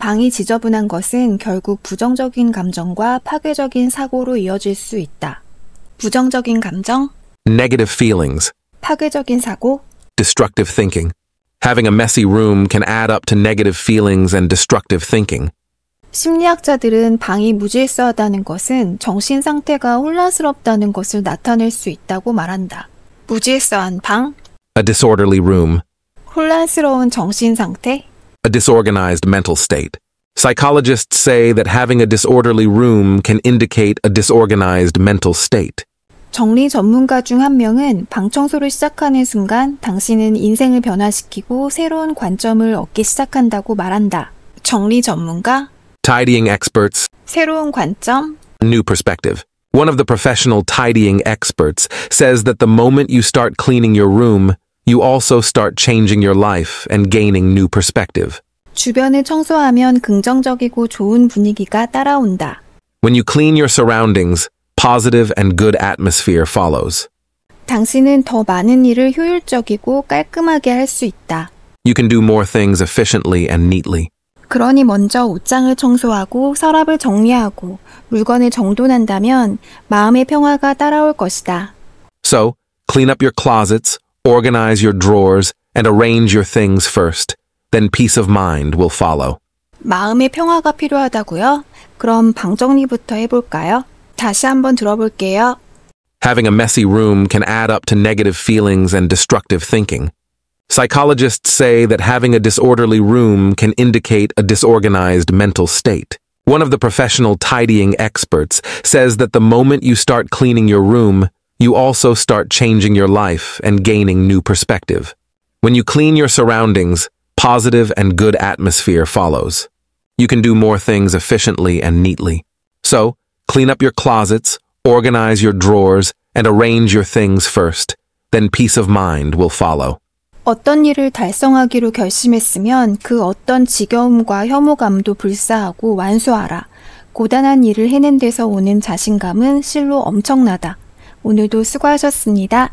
방이 지저분한 것은 결국 부정적인 감정과 파괴적인 사고로 이어질 수 있다. 부정적인 감정, negative feelings, 파괴적인 사고, destructive thinking. Having a messy room can add up to negative feelings and destructive thinking. 심리학자들은 방이 무질서하다는 것은 정신 상태가 혼란스럽다는 것을 나타낼 수 있다고 말한다. 무질서한 방, a disorderly room, 혼란스러운 정신 상태, a disorganized mental state. Psychologists say that having a disorderly room can indicate a disorganized mental state. 정리 전문가 중 한 명은 방 청소를 시작하는 순간 당신은 인생을 변화시키고 새로운 관점을 얻기 시작한다고 말한다. 정리 전문가 Tidying experts 새로운 관점 New perspective One of the professional tidying experts says that the moment you start cleaning your room, You also start changing your life and gaining new perspective. 주변을 청소하면 긍정적이고 좋은 분위기가 따라온다. When you clean your surroundings, positive and good atmosphere follows. 당신은 더 많은 일을 효율적이고 깔끔하게 할 수 있다. You can do more things efficiently and neatly. 그러니 먼저 옷장을 청소하고 서랍을 정리하고 물건을 정돈한다면 마음의 평화가 따라올 것이다. So, clean up your closets, Organize your drawers and arrange your things first. Then peace of mind will follow. 마음의 평화가 필요하다고요? 그럼 방 정리부터 해볼까요? 다시 한번 들어볼게요. Having a messy room can add up to negative feelings and destructive thinking. Psychologists say that having a disorderly room can indicate a disorganized mental state. One of the professional tidying experts says that the moment you start cleaning your room, you also start changing your life and gaining new perspective. When you clean your surroundings, positive and good atmosphere follows. You can do more things efficiently and neatly. So, clean up your closets, organize your drawers, and arrange your things first. Then peace of mind will follow. 어떤 일을 달성하기로 결심했으면 그 어떤 지겨움과 혐오감도 불사하고 완수하라. 고단한 일을 해낸 데서 오는 자신감은 실로 엄청나다. 오늘도 수고하셨습니다.